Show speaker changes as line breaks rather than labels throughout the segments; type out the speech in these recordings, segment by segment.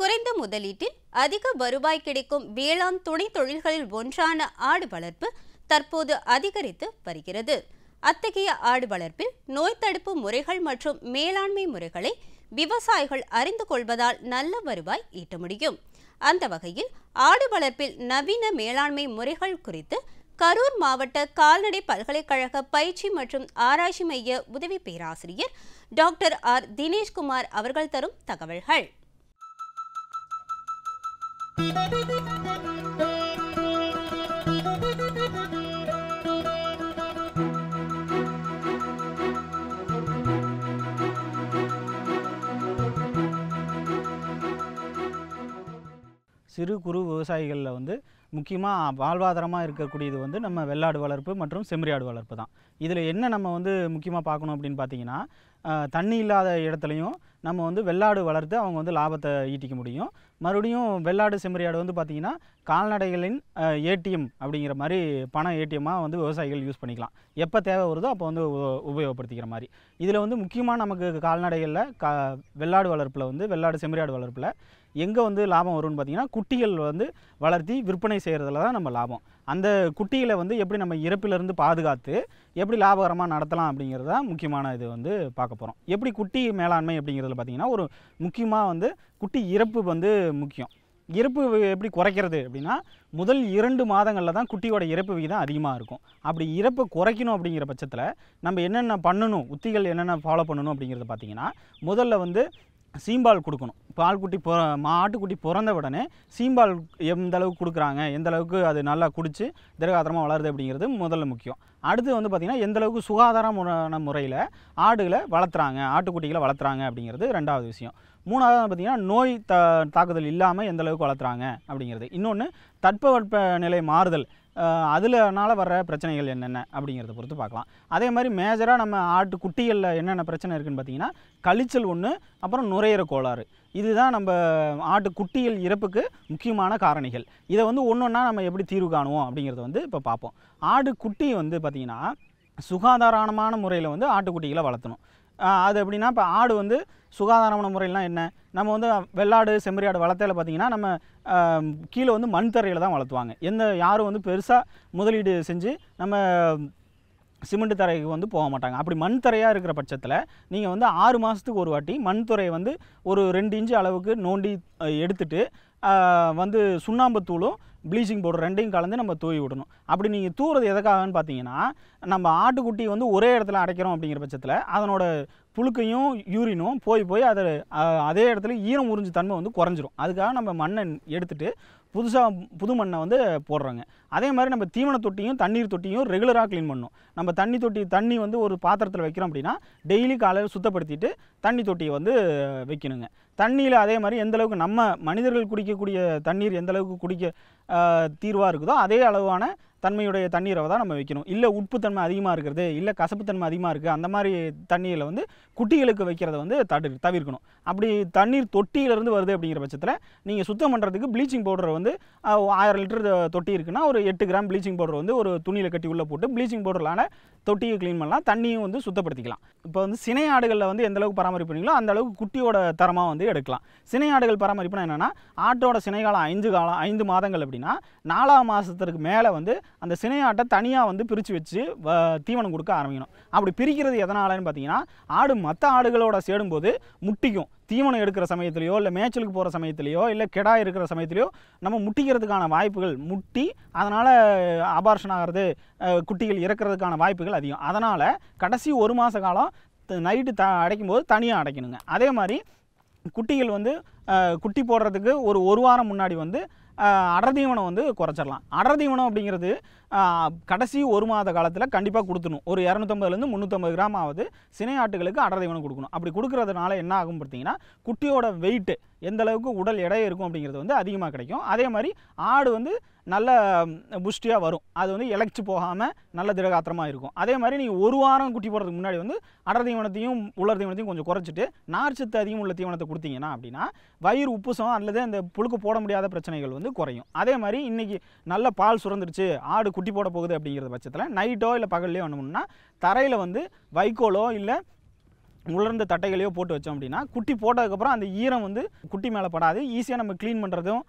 குறைந்த முதலீட்டில் அதிக வருவாய் கிடைக்கும் வேளாண் துணை தொழில்களில் ஒன்றான ஆடு வளர்ப்பு தற்போது அதிகரித்து வருகிறது அத்தகைய ஆடு வளர்ப்பில் நோய் தடுப்பு முறைகள் மற்றும் மேலாண்மை முறைகளை விவசாயிகள் அறிந்து கொள்வதால் நல்ல வருவாய் ஈட்ட முடியும் அந்த வகையில் ஆடு வளர்ப்பில் நவீன மேலாண்மை முறைகள் குறித்து கரூர் மாவட்ட கால்நடை பல்கலைக்கழக பயிற்சி மற்றும் ஆராய்ச்சி மைய உதவி பேராசிரியர் டாக்டர் ஆர் தினேஷ்குமார் அவர்கள் தரும் தகவல்கள் சிறு குறு விவசாயிகளில் வந்து முக்கியமாக வாழ்வாதாரமாக இருக்கக்கூடியது வந்து நம்ம வெள்ளாடு வளர்ப்பு மற்றும் செம்மறியாடு வளர்ப்பு தான் இதில் என்ன நம்ம வந்து முக்கியமாக பார்க்கணும் அப்படின்னு பார்த்தீங்கன்னா தண்ணி இல்லாத இடத்துலையும் நம்ம வந்து வெள்ளாடு வளர்த்து அவங்க வந்து லாபத்தை ஈட்டிக்க முடியும் மறுபடியும் வெள்ளாடு செம்மறியாடு வந்து பார்த்திங்கன்னா கால்நடைகளின் ஏடிஎம் அப்படிங்கிற மாதிரி பணம் ஏடிஎம்மாக வந்து விவசாயிகள் யூஸ் பண்ணிக்கலாம் எப்போ தேவை வருதோ அப்போ வந்து உபயோகப்படுத்திக்கிற மாதிரி இதில் வந்து முக்கியமாக நமக்கு கால்நடைகளில் கா வெள்ளாடு வளர்ப்பில் வந்து வெள்ளாடு செம்மறியாடு வளர்ப்பில் எங்கே வந்து லாபம் வரும்னு பார்த்திங்கன்னா குட்டிகள் வந்து வளர்த்தி விற்பனை செய்கிறதுல தான் நம்ம லாபம் அந்த குட்டிகளை வந்து எப்படி நம்ம இறப்பிலிருந்து பாதுகாத்து எப்படி லாபகரமாக நடத்தலாம் அப்படிங்கிறது தான் முக்கியமான இது வந்து பார்க்க போகிறோம் எப்படி குட்டி மேலாண்மை அப்படிங்கிறது பார்த்திங்கன்னா ஒரு முக்கியமாக வந்து குட்டி இறப்பு வந்து முக்கியம் இறப்பு எப்படி குறைக்கிறது அப்படின்னா முதல் இரண்டு மாதங்களில் தான் குட்டியோட இறப்பு விகிதம் அதிகமாக இருக்கும் அப்படி இறப்பு குறைக்கணும் அப்படிங்கிற பட்சத்தில் நம்ம என்னென்ன பண்ணணும் உத்திகள் என்னென்ன ஃபாலோ பண்ணணும் அப்படிங்கிறது பார்த்திங்கன்னா முதல்ல வந்து சீம்பால் கொடுக்கணும் பால்குட்டி பொ மாட்டுக்குட்டி பிறந்த உடனே சீம்பால் எந்த அளவுக்கு கொடுக்குறாங்க எந்த அளவுக்கு அது நல்லா குடித்து திரகாத்திரமாக வளருது அப்படிங்கிறது முதல்ல முக்கியம் அடுத்து வந்து பார்த்திங்கன்னா எந்த அளவுக்கு சுகாதாரமான முறையில் ஆடுகளை வளர்த்துறாங்க ஆட்டுக்குட்டிகளை வளர்த்துறாங்க அப்படிங்கிறது ரெண்டாவது விஷயம் மூணாவது பார்த்திங்கன்னா நோய் த தாக்குதல் இல்லாமல் எந்தளவுக்கு வளர்த்துறாங்க அப்படிங்கிறது இன்னொன்று தட்பவெட்ப நிலை மாறுதல் அதில்னால வர்ற பிரச்சனைகள் என்னென்ன அப்படிங்கிறத பொறுத்து பார்க்கலாம் அதே மாதிரி மேஜராக நம்ம ஆட்டு குட்டிகளில் என்னென்ன பிரச்சனை இருக்குதுன்னு பார்த்திங்கன்னா கழிச்சல் ஒன்று அப்புறம் நுரையீர கோளாறு இதுதான் நம்ம ஆட்டு குட்டிகள் இறப்புக்கு முக்கியமான காரணிகள் இதை வந்து ஒன்று ஒன்றா நம்ம எப்படி தீர்வு காணுவோம் அப்படிங்கிறத வந்து இப்போ பார்ப்போம் ஆடு குட்டி வந்து பார்த்திங்கன்னா சுகாதாரமான முறையில் வந்து ஆட்டுக்குட்டிகளை வளர்த்தணும் அது எப்படின்னா இப்போ ஆடு வந்து சுகாதாரமான முறையெல்லாம் என்ன நம்ம வந்து வெள்ளாடு செம்மறியாடு வளர்த்தையில் பார்த்திங்கன்னா நம்ம கீழே வந்து மண் தரையில் தான் வளர்த்துவாங்க எந்த யாரும் வந்து பெருசாக முதலீடு செஞ்சு நம்ம சிமெண்ட் தரைக்கு வந்து போக மாட்டாங்க அப்படி மண் தரையாக இருக்கிற பட்சத்தில் நீங்கள் வந்து ஆறு மாதத்துக்கு ஒரு வாட்டி மண் துறையை வந்து ஒரு ரெண்டு இன்ச்சு அளவுக்கு நோண்டி எடுத்துட்டு வந்து சுண்ணாம்புத்தூளும் ப்ளீச்சிங் பவுடர் ரெண்டையும் கலந்து நம்ம தூவி விடணும் அப்படி நீங்கள் தூறது எதுக்காகன்னு பார்த்தீங்கன்னா நம்ம ஆட்டுக்குட்டி வந்து ஒரே இடத்துல அடைக்கிறோம் அப்படிங்கிற பட்சத்தில் அதனோட புழுக்கையும் யூரினும் போய் போய் அதை அதே இடத்துல ஈரம் உறிஞ்சு தன்மை வந்து குறைஞ்சிரும் அதுக்காக நம்ம மண்ணை எடுத்துகிட்டு புதுசாக புது மண்ணை வந்து போடுறாங்க அதே மாதிரி நம்ம தீவன தொட்டியும் தண்ணீர் தொட்டியும் ரெகுலராக க்ளீன் பண்ணணும் நம்ம தண்ணி தொட்டி தண்ணி வந்து ஒரு பாத்திரத்தில் வைக்கிறோம் அப்படின்னா டெய்லி காலையில் சுத்தப்படுத்திட்டு தண்ணி தொட்டியை வந்து வைக்கணுங்க தண்ணியில் அதே மாதிரி எந்தளவுக்கு நம்ம மனிதர்கள் குடிக்கக்கூடிய தண்ணீர் எந்தளவுக்கு குடிக்க தீர்வாக இருக்குதோ அதே அளவான தன்மையுடைய தண்ணீரை தான் நம்ம வைக்கணும் இல்லை உப்புத்தன்மை அதிகமாக இருக்கிறது இல்லை கசப்புத்தன்மை அதிகமாக இருக்குது அந்த மாதிரி தண்ணியில் வந்து குட்டிகளுக்கு வைக்கிறத வந்து தடு தவிர்க்கணும் அப்படி தண்ணீர் தொட்டியிலேருந்து வருது அப்படிங்கிற பட்சத்தில் நீங்கள் சுத்தம் பண்ணுறதுக்கு ப்ளீச்சிங் பவுடரை வந்து ஆயிரம் லிட்டர் தொட்டி இருக்குன்னா ஒரு எட்டு கிராம் ப்ளீச்சிங் பவுடர் வந்து ஒரு துணியில் கட்டி உள்ளே போட்டு ப்ளீச்சிங் பவுடரான தொட்டியை க்ளீன் பண்ணலாம் தண்ணியும் வந்து சுத்தப்படுத்திக்கலாம் இப்போ வந்து சினை ஆடுகளில் வந்து எந்த அளவுக்கு அந்தளவுக்கு அந்த அளவுக்கு குட்டியோட தரமாக வந்து எடுக்கலாம் சினை ஆடுகள் பராமரிப்புனா என்னென்னா ஆட்டோட சினைகாலம் ஐந்து காலம் ஐந்து மாதங்கள் அப்படின்னா நாலாம் மாதத்திற்கு மேலே வந்து அந்த சினை ஆட்டை தனியாக வந்து பிரித்து வச்சு தீவனம் கொடுக்க ஆரம்பிக்கணும் அப்படி பிரிக்கிறது எதனாலன்னு பார்த்தீங்கன்னா ஆடு மற்ற ஆடுகளோட சேடும்போது முட்டிக்கும் தீவனம் எடுக்கிற சமயத்துலையோ இல்லை மேய்ச்சலுக்கு போகிற சமயத்துலையோ இல்லை கெடா இருக்கிற சமயத்துலையோ நம்ம முட்டிக்கிறதுக்கான வாய்ப்புகள் முட்டி அதனால் அபார்ஷன் ஆகிறது குட்டிகள் இறக்கிறதுக்கான வாய்ப்புகள் அதிகம் அதனால் கடைசி ஒரு மாத காலம் நைட்டு த அடைக்கும் போது தனியாக அடைக்கணுங்க அதே மாதிரி குட்டிகள் வந்து குட்டி போடுறதுக்கு ஒரு ஒரு வாரம் முன்னாடி வந்து அடர்தீவனம் தீவனம் வந்து குறைச்சிடலாம் அடர்தீவனம் தீவனம் அப்படிங்கிறது கடைசி ஒரு மாத காலத்தில் கண்டிப்பாக கொடுத்துணும் ஒரு இரநூத்தம்பதுலேருந்து முந்நூற்றம்பது கிராம் ஆகுது சினை ஆட்டுகளுக்கு அடர் தீவனம் கொடுக்கணும் அப்படி கொடுக்குறதுனால என்ன ஆகும் பார்த்தீங்கன்னா குட்டியோட வெயிட்டு எந்த அளவுக்கு உடல் எடை இருக்கும் அப்படிங்கிறது வந்து அதிகமாக கிடைக்கும் அதே மாதிரி ஆடு வந்து நல்ல புஷ்டியாக வரும் அது வந்து இழைச்சி போகாமல் நல்ல திரகாத்திரமாக இருக்கும் அதே மாதிரி நீங்கள் ஒரு வாரம் குட்டி போடுறதுக்கு முன்னாடி வந்து அடர் தீவனத்தையும் உலர் தீவனத்தையும் கொஞ்சம் குறைச்சிட்டு நார்ச்சத்து அதிகம் உள்ள தீவனத்தை கொடுத்தீங்கன்னா அப்படின்னா வயிறு உப்புசம் அல்லது அந்த புழுக்கு போட முடியாத பிரச்சனைகள் வந்து குறையும் அதே மாதிரி இன்றைக்கி நல்ல பால் சுரந்துருச்சு ஆடு குட்டி போட போகுது அப்படிங்கிற பட்சத்தில் நைட்டோ இல்லை பகல்லையோ ஒன்றுமுன்னா தரையில் வந்து வைக்கோலோ இல்லை உலர்ந்த தட்டைகளையோ போட்டு வச்சோம் அப்படின்னா குட்டி போட்டதுக்கப்புறம் அந்த ஈரம் வந்து குட்டி மேலே படாது ஈஸியாக நம்ம க்ளீன் பண்ணுறதும்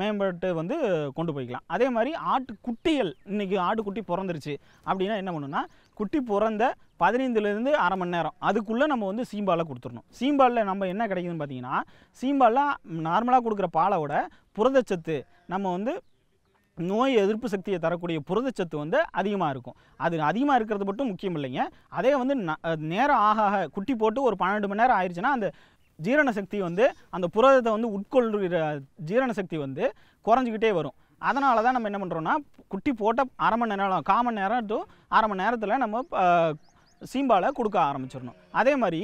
மேம்பட்டு வந்து கொண்டு போய்க்கலாம் அதே மாதிரி ஆட்டு குட்டிகள் இன்றைக்கி குட்டி பிறந்துருச்சு அப்படின்னா என்ன பண்ணுன்னா குட்டி பிறந்த பதினைந்துலேருந்து அரை மணி நேரம் அதுக்குள்ளே நம்ம வந்து சீம்பாலில் கொடுத்துடணும் சீம்பாலில் நம்ம என்ன கிடைக்குதுன்னு பார்த்தீங்கன்னா சீம்பாலில் நார்மலாக கொடுக்குற பாலை விட புரதச்சத்து நம்ம வந்து நோய் எதிர்ப்பு சக்தியை தரக்கூடிய புரதச்சத்து வந்து அதிகமாக இருக்கும் அது அதிகமாக இருக்கிறது மட்டும் முக்கியம் இல்லைங்க அதே வந்து நேரம் ஆக ஆக குட்டி போட்டு ஒரு பன்னெண்டு மணி நேரம் ஆயிடுச்சுன்னா அந்த ஜீரண சக்தி வந்து அந்த புரதத்தை வந்து உட்கொள்கிற ஜீரண சக்தி வந்து குறைஞ்சிக்கிட்டே வரும் அதனால தான் நம்ம என்ன பண்ணுறோன்னா குட்டி போட்ட அரை மணி நேரம் கால் மணி நேரம் டு அரை மணி நேரத்தில் நம்ம சீம்பாலை கொடுக்க ஆரம்பிச்சிடணும் அதே மாதிரி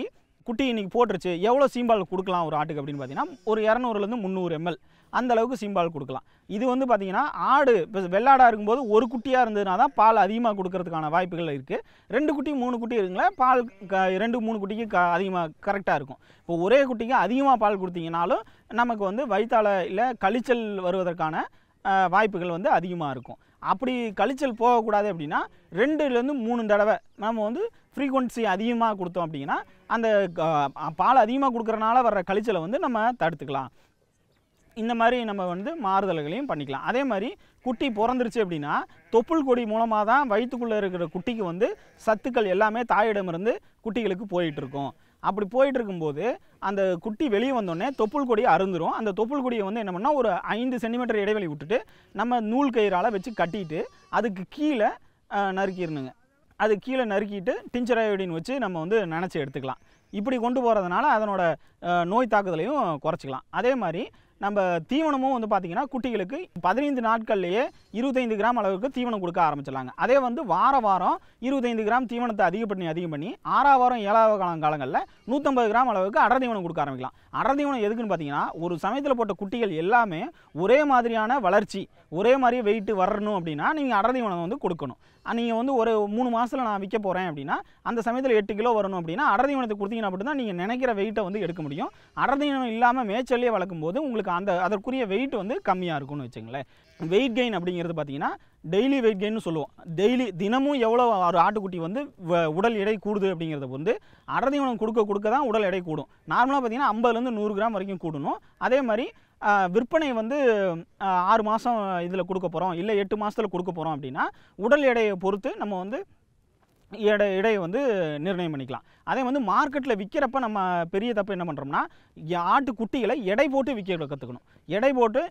குட்டி இன்றைக்கி போட்டுருச்சு எவ்வளோ சீம்பால் கொடுக்கலாம் ஒரு ஆட்டுக்கு அப்படின்னு பார்த்தீங்கன்னா ஒரு இரநூறுலேருந்து முந்நூறு எம்எல் அந்தளவுக்கு சிம்பால் கொடுக்கலாம் இது வந்து பார்த்திங்கன்னா ஆடு இப்போ வெள்ளாடாக இருக்கும்போது ஒரு குட்டியாக இருந்ததுனா தான் பால் அதிகமாக கொடுக்கறதுக்கான வாய்ப்புகள் இருக்குது ரெண்டு குட்டி மூணு குட்டி இருக்குங்களா பால் க ரெண்டு மூணு குட்டிக்கு க அதிகமாக கரெக்டாக இருக்கும் இப்போ ஒரே குட்டிக்கு அதிகமாக பால் கொடுத்தீங்கனாலும் நமக்கு வந்து வயிற்றால் இல்லை கழிச்சல் வருவதற்கான வாய்ப்புகள் வந்து அதிகமாக இருக்கும் அப்படி கழிச்சல் போகக்கூடாது அப்படின்னா ரெண்டுலேருந்து மூணு தடவை நம்ம வந்து ஃப்ரீக்குவன்சி அதிகமாக கொடுத்தோம் அப்படின்னா அந்த பால் அதிகமாக கொடுக்குறனால வர்ற கழிச்சலை வந்து நம்ம தடுத்துக்கலாம் இந்த மாதிரி நம்ம வந்து மாறுதல்களையும் பண்ணிக்கலாம் அதே மாதிரி குட்டி பிறந்துருச்சு அப்படின்னா தொப்புள் கொடி மூலமாக தான் வயிற்றுக்குள்ளே இருக்கிற குட்டிக்கு வந்து சத்துக்கள் எல்லாமே தாயிடமிருந்து குட்டிகளுக்கு போயிட்டுருக்கும் அப்படி போயிட்டு இருக்கும்போது அந்த குட்டி வெளியே வந்தோடனே தொப்புள் கொடி அருந்துரும் அந்த தொப்புள் கொடியை வந்து என்ன பண்ணால் ஒரு ஐந்து சென்டிமீட்டர் இடைவெளி விட்டுட்டு நம்ம நூல் கயிறால் வச்சு கட்டிட்டு அதுக்கு கீழே நறுக்கிடணுங்க அது கீழே நறுக்கிட்டு டிஞ்சராயோடின் வச்சு நம்ம வந்து நினச்சி எடுத்துக்கலாம் இப்படி கொண்டு போகிறதுனால அதனோட நோய் தாக்குதலையும் குறைச்சிக்கலாம் அதே மாதிரி நம்ம தீவனமும் வந்து பார்த்திங்கன்னா குட்டிகளுக்கு பதினைந்து நாட்கள்லேயே இருபத்தைந்து கிராம் அளவுக்கு தீவனம் கொடுக்க ஆரம்பிச்சிடலாங்க அதே வந்து வார வாரம் இருபத்தைந்து கிராம் தீவனத்தை அதிகம் பண்ணி அதிகம் பண்ணி ஆறாம் வாரம் ஏழாவது காலம் காலங்களில் நூற்றம்பது கிராம் அளவுக்கு அடர் தீவனம் கொடுக்க ஆரம்பிக்கலாம் அடர் தீவனம் எதுக்குன்னு பார்த்தீங்கன்னா ஒரு சமயத்தில் போட்ட குட்டிகள் எல்லாமே ஒரே மாதிரியான வளர்ச்சி ஒரே மாதிரி வெயிட்டு வரணும் அப்படின்னா நீங்கள் அடர் தீவனம் வந்து கொடுக்கணும் நீங்கள் வந்து ஒரு மூணு மாதத்தில் நான் விற்க போகிறேன் அப்படின்னா அந்த சமயத்தில் எட்டு கிலோ வரணும் அப்படின்னா அடர் தீவனத்தை கொடுத்தீங்கன்னா தான் நீங்கள் நினைக்கிற வெயிட்டை வந்து எடுக்க முடியும் அடர் தீவனம் இல்லாமல் மேய்ச்சல்லையே வளர்க்கும்போது உங்களுக்கு அந்த அதற்குரிய வெயிட் வந்து கம்மியாக இருக்கும்னு வச்சுங்களேன் வெயிட் கெயின் அப்படிங்கிறது பார்த்தீங்கன்னா டெய்லி வெயிட் கெயின்னு சொல்லுவோம் டெய்லி தினமும் எவ்வளோ ஒரு ஆட்டுக்குட்டி வந்து உடல் எடை கூடுது அப்படிங்கிறத வந்து அடர் கொடுக்க கொடுக்க தான் உடல் எடை கூடும் நார்மலாக பார்த்திங்கன்னா ஐம்பதுலேருந்து நூறு கிராம் வரைக்கும் கூடணும் அதே மாதிரி விற்பனை வந்து ஆறு மாதம் இதில் கொடுக்க போகிறோம் இல்லை எட்டு மாதத்தில் கொடுக்க போகிறோம் அப்படின்னா உடல் எடையை பொறுத்து நம்ம வந்து எடை இடையை வந்து நிர்ணயம் பண்ணிக்கலாம் அதே வந்து மார்க்கெட்டில் விற்கிறப்ப நம்ம பெரிய தப்பு என்ன பண்ணுறோம்னா ஆட்டு குட்டிகளை எடை போட்டு விற்க கற்றுக்கணும் எடை போட்டு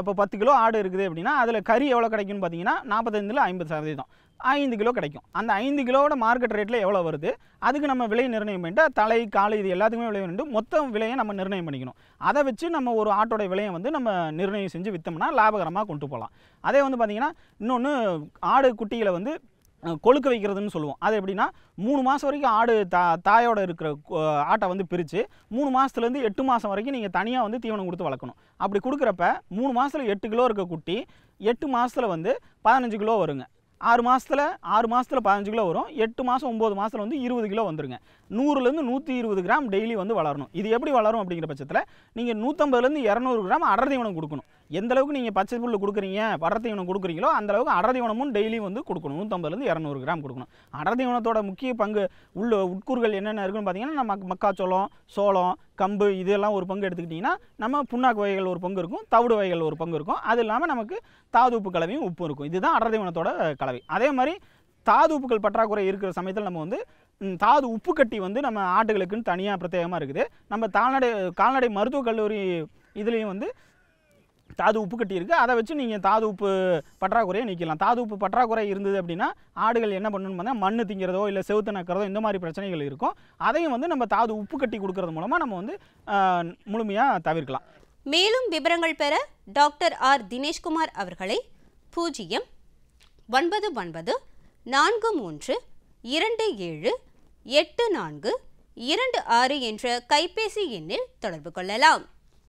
இப்போ பத்து கிலோ ஆடு இருக்குது அப்படின்னா அதில் கறி எவ்வளோ கிடைக்கும்னு பார்த்தீங்கன்னா நாற்பத்தஞ்சில் ஐம்பது சதவீதம் ஐந்து கிலோ கிடைக்கும் அந்த ஐந்து கிலோட மார்க்கெட் ரேட்டில் எவ்வளோ வருது அதுக்கு நம்ம விலை நிர்ணயம் பண்ணிட்டு தலை காலை இது எல்லாத்துக்குமே விலை வேண்டும் மொத்த விலையை நம்ம நிர்ணயம் பண்ணிக்கணும் அதை வச்சு நம்ம ஒரு ஆட்டோட விலையை வந்து நம்ம நிர்ணயம் செஞ்சு விற்றோம்னா லாபகரமாக கொண்டு போகலாம் அதே வந்து பார்த்திங்கன்னா இன்னொன்று ஆடு குட்டிகளை வந்து கொழுக்க வைக்கிறதுன்னு சொல்லுவோம் அது எப்படின்னா மூணு மாதம் வரைக்கும் ஆடு தா தாயோட இருக்கிற ஆட்டை வந்து பிரித்து மூணு மாதத்துலேருந்து எட்டு மாதம் வரைக்கும் நீங்கள் தனியாக வந்து தீவனம் கொடுத்து வளர்க்கணும் அப்படி கொடுக்குறப்ப மூணு மாதத்தில் எட்டு கிலோ இருக்க குட்டி எட்டு மாதத்தில் வந்து பதினஞ்சு கிலோ வருங்க ஆறு மாதத்தில் ஆறு மாதத்தில் பதினஞ்சு கிலோ வரும் எட்டு மாதம் ஒம்பது மாதத்தில் வந்து இருபது கிலோ வந்துருங்க நூறுலேருந்து நூற்றி இருபது கிராம் டெய்லி வந்து வளரணும் இது எப்படி வளரும் அப்படிங்கிற பட்சத்தில் நீங்கள் நூற்றம்பதுலேருந்து இரநூறு கிராம் அடர் தீவனம் கொடுக்கணும் எந்த அளவுக்கு நீங்கள் பச்சை புல் கொடுக்குறீங்க படத்தீவனம் கொடுக்குறீங்களோ அந்த அளவுக்கு அடர்தீவனமும் டெய்லியும் வந்து கொடுக்கணும் நூற்றம்பதுலேருந்து இரநூறு கிராம் கொடுக்கணும் அடர்தீவனத்தோட முக்கிய பங்கு உள்ள உட்கூறுகள் என்னென்ன இருக்குன்னு பார்த்தீங்கன்னா நம்ம மக்காச்சோளம் சோளம் கம்பு இதெல்லாம் ஒரு பங்கு எடுத்துக்கிட்டிங்கன்னா நம்ம புண்ணாக்கு வகைகள் ஒரு பங்கு இருக்கும் தவிடு வகைகள் ஒரு பங்கு இருக்கும் அது இல்லாமல் நமக்கு தாது உப்பு கலவையும் உப்பும் இருக்கும் இதுதான் அடர்தீவனத்தோட கலவை அதே மாதிரி தாது உப்புகள் பற்றாக்குறை இருக்கிற சமயத்தில் நம்ம வந்து தாது உப்பு கட்டி வந்து நம்ம ஆட்டுகளுக்குன்னு தனியாக பிரத்யேகமாக இருக்குது நம்ம தால்நடை கால்நடை மருத்துவக் கல்லூரி இதுலேயும் வந்து தாது உப்பு கட்டியிருக்கு அதை வச்சு நீங்கள் தாது உப்பு பற்றாக்குறையை நீக்கலாம் தாது உப்பு பற்றாக்குறை இருந்தது அப்படின்னா ஆடுகள் என்ன பண்ணணும்னு பார்த்தா மண் திங்கிறதோ இல்லை செவுத்து நக்கிறதோ இந்த மாதிரி பிரச்சனைகள் இருக்கும் அதையும் வந்து நம்ம தாது உப்பு கட்டி கொடுக்கறது மூலமாக நம்ம வந்து முழுமையாக தவிர்க்கலாம் மேலும் விவரங்கள் பெற டாக்டர் ஆர் தினேஷ்குமார் அவர்களை பூஜ்ஜியம் ஒன்பது ஒன்பது நான்கு மூன்று இரண்டு ஏழு எட்டு நான்கு இரண்டு ஆறு என்ற கைபேசி எண்ணில் தொடர்பு கொள்ளலாம்